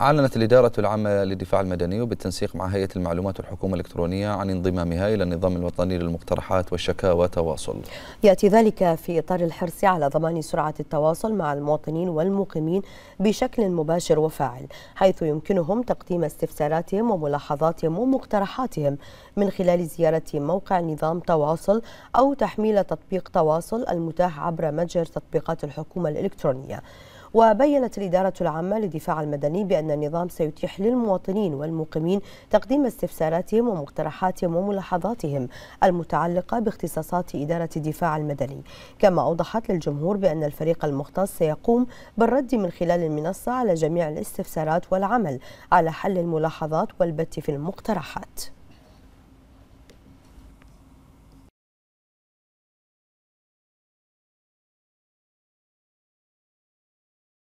أعلنت الإدارة العامة للدفاع المدني وبالتنسيق مع هيئة المعلومات والحكومة الإلكترونية عن انضمامها إلى النظام الوطني للمقترحات والشكاوى تواصل يأتي ذلك في إطار الحرص على ضمان سرعة التواصل مع المواطنين والمقيمين بشكل مباشر وفاعل حيث يمكنهم تقديم استفساراتهم وملاحظاتهم ومقترحاتهم من خلال زيارة موقع نظام تواصل أو تحميل تطبيق تواصل المتاح عبر متجر تطبيقات الحكومة الإلكترونية وبينت الإدارة العامة للدفاع المدني بأن النظام سيتيح للمواطنين والمقيمين تقديم استفساراتهم ومقترحاتهم وملاحظاتهم المتعلقة باختصاصات إدارة الدفاع المدني كما أوضحت للجمهور بأن الفريق المختص سيقوم بالرد من خلال المنصة على جميع الاستفسارات والعمل على حل الملاحظات والبت في المقترحات